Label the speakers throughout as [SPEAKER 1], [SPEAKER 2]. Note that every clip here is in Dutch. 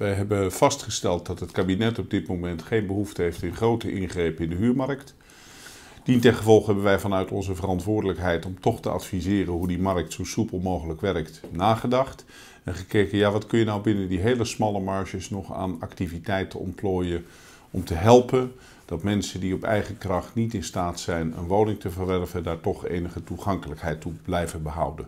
[SPEAKER 1] Wij hebben vastgesteld dat het kabinet op dit moment geen behoefte heeft in grote ingrepen in de huurmarkt. Dientengevolge hebben wij vanuit onze verantwoordelijkheid om toch te adviseren hoe die markt zo soepel mogelijk werkt, nagedacht. En gekeken, ja, wat kun je nou binnen die hele smalle marges nog aan activiteiten ontplooien om te helpen dat mensen die op eigen kracht niet in staat zijn een woning te verwerven, daar toch enige toegankelijkheid toe blijven behouden.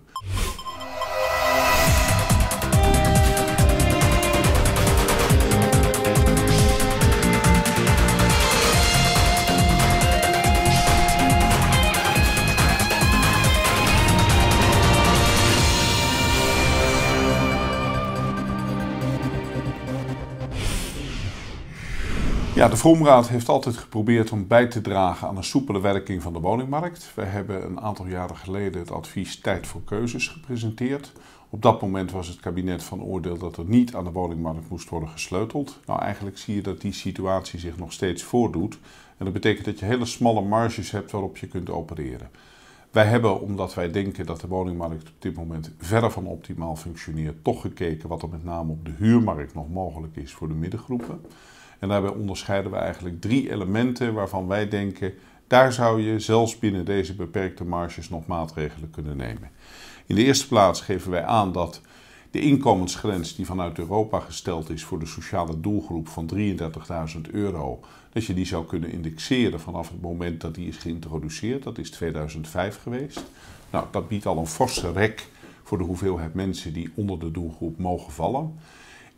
[SPEAKER 1] Ja, de Vroomraad heeft altijd geprobeerd om bij te dragen aan een soepele werking van de woningmarkt. We hebben een aantal jaren geleden het advies Tijd voor Keuzes gepresenteerd. Op dat moment was het kabinet van oordeel dat er niet aan de woningmarkt moest worden gesleuteld. Nou, eigenlijk zie je dat die situatie zich nog steeds voordoet. En dat betekent dat je hele smalle marges hebt waarop je kunt opereren. Wij hebben, omdat wij denken dat de woningmarkt op dit moment verder van optimaal functioneert, toch gekeken wat er met name op de huurmarkt nog mogelijk is voor de middengroepen. En daarbij onderscheiden we eigenlijk drie elementen waarvan wij denken, daar zou je zelfs binnen deze beperkte marges nog maatregelen kunnen nemen. In de eerste plaats geven wij aan dat de inkomensgrens die vanuit Europa gesteld is voor de sociale doelgroep van 33.000 euro, dat je die zou kunnen indexeren vanaf het moment dat die is geïntroduceerd. Dat is 2005 geweest. Nou, dat biedt al een forse rek voor de hoeveelheid mensen die onder de doelgroep mogen vallen.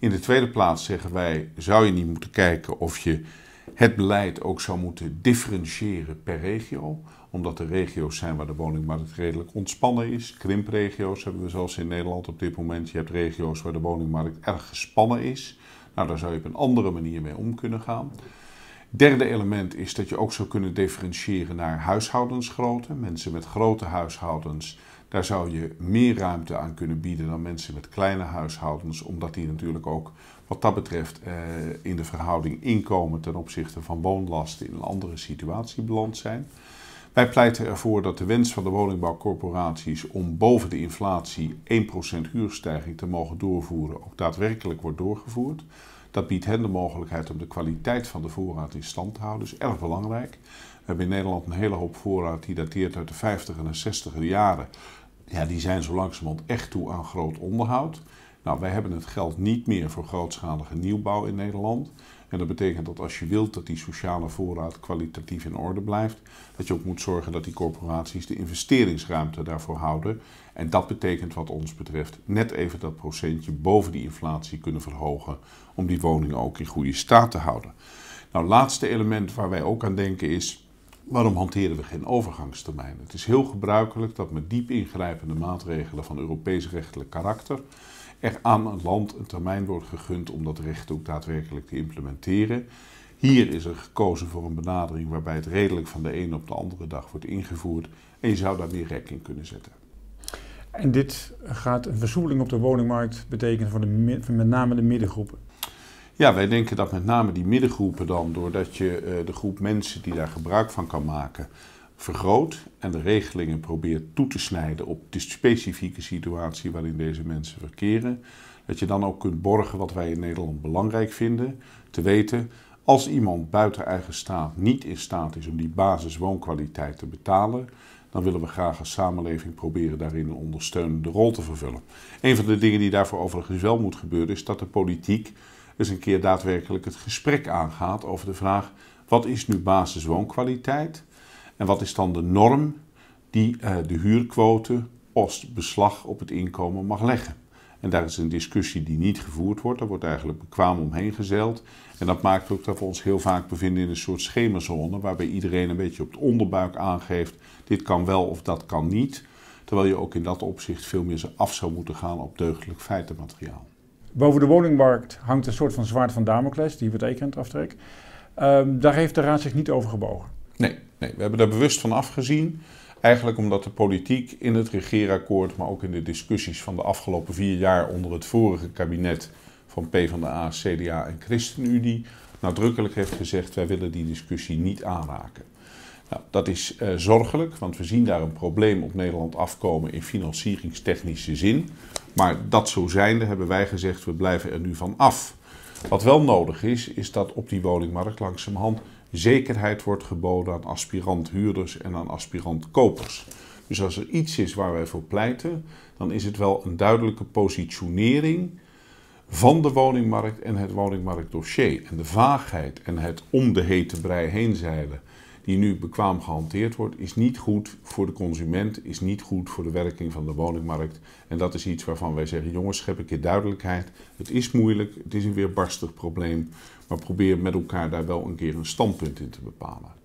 [SPEAKER 1] In de tweede plaats zeggen wij, zou je niet moeten kijken of je het beleid ook zou moeten differentiëren per regio, omdat er regio's zijn waar de woningmarkt redelijk ontspannen is. Krimpregio's hebben we zelfs in Nederland op dit moment. Je hebt regio's waar de woningmarkt erg gespannen is. Nou, daar zou je op een andere manier mee om kunnen gaan. Derde element is dat je ook zou kunnen differentiëren naar huishoudensgrootte. Mensen met grote huishoudens, daar zou je meer ruimte aan kunnen bieden dan mensen met kleine huishoudens, omdat die natuurlijk ook wat dat betreft eh, in de verhouding inkomen ten opzichte van woonlasten in een andere situatie beland zijn. Wij pleiten ervoor dat de wens van de woningbouwcorporaties om boven de inflatie 1% huurstijging te mogen doorvoeren ook daadwerkelijk wordt doorgevoerd. Dat biedt hen de mogelijkheid om de kwaliteit van de voorraad in stand te houden. Dat is erg belangrijk. We hebben in Nederland een hele hoop voorraad die dateert uit de 50 en de 60 jaren ja, die zijn zo langzamerhand echt toe aan groot onderhoud. Nou, wij hebben het geld niet meer voor grootschalige nieuwbouw in Nederland. En dat betekent dat als je wilt dat die sociale voorraad kwalitatief in orde blijft, dat je ook moet zorgen dat die corporaties de investeringsruimte daarvoor houden. En dat betekent wat ons betreft net even dat procentje boven die inflatie kunnen verhogen om die woningen ook in goede staat te houden. Nou, laatste element waar wij ook aan denken is, Waarom hanteren we geen overgangstermijn? Het is heel gebruikelijk dat met diep ingrijpende maatregelen van Europees rechtelijk karakter er aan een land een termijn wordt gegund om dat recht ook daadwerkelijk te implementeren. Hier is er gekozen voor een benadering waarbij het redelijk van de ene op de andere dag wordt ingevoerd en je zou daar meer rek in kunnen zetten. En dit gaat een versoepeling op de woningmarkt betekenen voor de, met name de middengroepen. Ja, wij denken dat met name die middengroepen dan, doordat je eh, de groep mensen die daar gebruik van kan maken, vergroot en de regelingen probeert toe te snijden op de specifieke situatie waarin deze mensen verkeren, dat je dan ook kunt borgen wat wij in Nederland belangrijk vinden, te weten als iemand buiten eigen staat niet in staat is om die basiswoonkwaliteit te betalen, dan willen we graag als samenleving proberen daarin een ondersteunende rol te vervullen. Een van de dingen die daarvoor overigens wel moet gebeuren, is dat de politiek dus een keer daadwerkelijk het gesprek aangaat over de vraag: wat is nu basiswoonkwaliteit? En wat is dan de norm die eh, de huurquote als beslag op het inkomen mag leggen? En daar is een discussie die niet gevoerd wordt. Daar wordt eigenlijk bekwaam omheen gezeild. En dat maakt ook dat we ons heel vaak bevinden in een soort schemazone waarbij iedereen een beetje op het onderbuik aangeeft: dit kan wel of dat kan niet. Terwijl je ook in dat opzicht veel meer af zou moeten gaan op deugdelijk feitenmateriaal. Boven de woningmarkt hangt een soort van zwaard van Damocles, die aftrek. aftrek. Ehm, daar heeft de Raad zich niet over gebogen. Nee, nee, we hebben daar bewust van afgezien. Eigenlijk omdat de politiek in het regeerakkoord, maar ook in de discussies van de afgelopen vier jaar onder het vorige kabinet van PvdA, CDA en ChristenUnie, nadrukkelijk heeft gezegd: wij willen die discussie niet aanraken. Nou, dat is eh, zorgelijk, want we zien daar een probleem op Nederland afkomen in financieringstechnische zin. Maar dat zo zijnde hebben wij gezegd, we blijven er nu van af. Wat wel nodig is, is dat op die woningmarkt langzamerhand zekerheid wordt geboden aan aspirant-huurders en aan aspirant-kopers. Dus als er iets is waar wij voor pleiten, dan is het wel een duidelijke positionering van de woningmarkt en het woningmarktdossier. En de vaagheid en het om de hete brei heen zeilen die nu bekwaam gehanteerd wordt, is niet goed voor de consument, is niet goed voor de werking van de woningmarkt. En dat is iets waarvan wij zeggen, jongens, schep een keer duidelijkheid. Het is moeilijk, het is een weerbarstig probleem, maar probeer met elkaar daar wel een keer een standpunt in te bepalen.